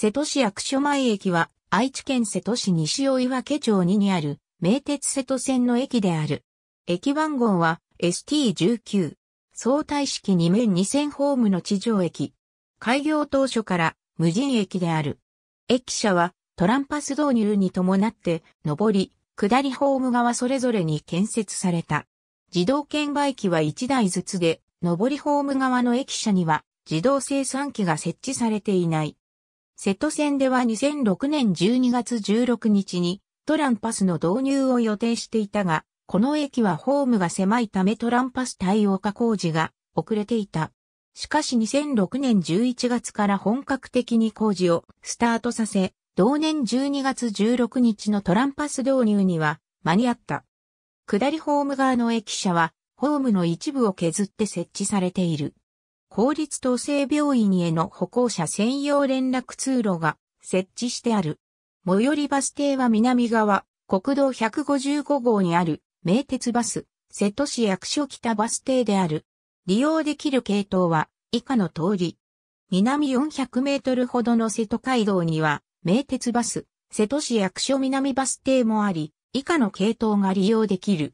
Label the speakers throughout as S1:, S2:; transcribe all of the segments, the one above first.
S1: 瀬戸市役所前駅は、愛知県瀬戸市西尾岩家町2にある、名鉄瀬戸線の駅である。駅番号は ST19。相対式2面2000ホームの地上駅。開業当初から無人駅である。駅舎はトランパス導入に伴って、上り、下りホーム側それぞれに建設された。自動券売機は1台ずつで、上りホーム側の駅舎には自動生産機が設置されていない。瀬戸線では2006年12月16日にトランパスの導入を予定していたが、この駅はホームが狭いためトランパス対応化工事が遅れていた。しかし2006年11月から本格的に工事をスタートさせ、同年12月16日のトランパス導入には間に合った。下りホーム側の駅舎は、ホームの一部を削って設置されている。公立統制病院への歩行者専用連絡通路が設置してある。最寄りバス停は南側、国道155号にある名鉄バス、瀬戸市役所北バス停である。利用できる系統は以下の通り。南400メートルほどの瀬戸街道には名鉄バス、瀬戸市役所南バス停もあり、以下の系統が利用できる。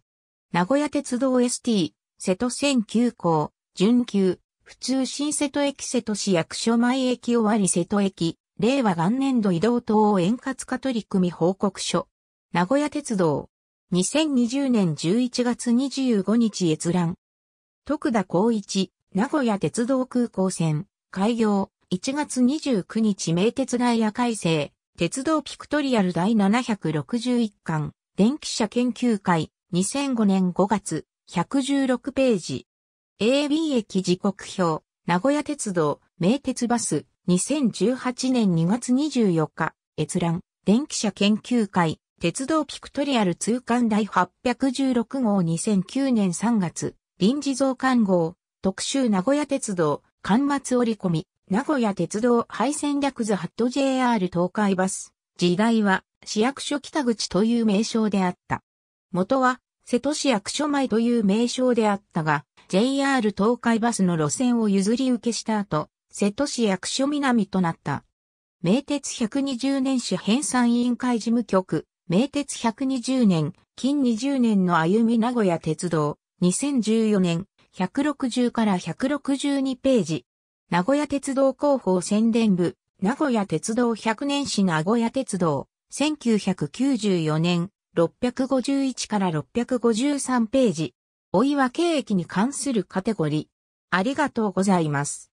S1: 名古屋鉄道 ST、瀬戸線急行、準急、普通新瀬戸駅瀬戸市役所前駅終わり瀬戸駅、令和元年度移動等を円滑化取り組み報告書。名古屋鉄道。2020年11月25日閲覧。徳田光一、名古屋鉄道空港線、開業、1月29日名鉄ダイヤ改正、鉄道ピクトリアル第761巻、電気車研究会、2005年5月、116ページ。AB 駅時刻表、名古屋鉄道、名鉄バス、2018年2月24日、閲覧、電気車研究会、鉄道ピクトリアル通貫第816号2009年3月、臨時増刊号、特集名古屋鉄道、刊末折り込み、名古屋鉄道廃線略図ハット JR 東海バス、時代は市役所北口という名称であった。元は瀬戸市役所前という名称であったが、JR 東海バスの路線を譲り受けした後、瀬戸市役所南となった。名鉄120年史編纂委員会事務局、名鉄120年、近20年の歩み名古屋鉄道、2014年、160から162ページ。名古屋鉄道広報宣伝部、名古屋鉄道100年史名古屋鉄道、1994年、651から653ページ。お祝い経駅に関するカテゴリー。ありがとうございます。